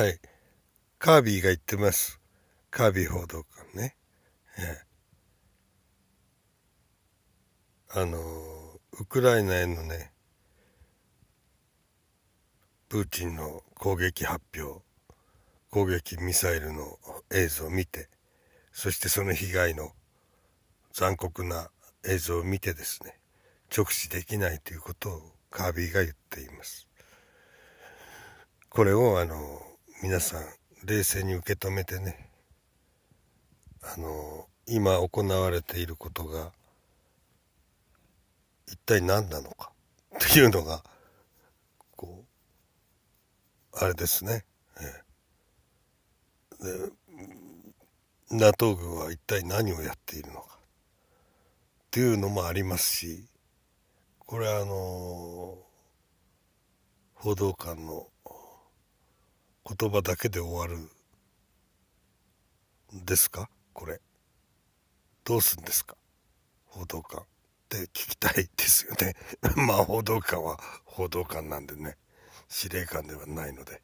はい。カービィが言ってます。カービィ報道官ね。えあの、ウクライナへのね、プーチンの攻撃発表、攻撃ミサイルの映像を見て、そしてその被害の残酷な映像を見てですね、直視できないということをカービィが言っています。これをあの皆さん冷静に受け止めてねあの今行われていることが一体何なのか っていうのがこうあれですね。ええ、で NATO 軍は一体何をやっているのかっていうのもありますしこれはあの報道官の言葉だけで終わるんですかこれどうすんですか報道官って聞きたいですよね まあ報道官は報道官なんでね司令官ではないので。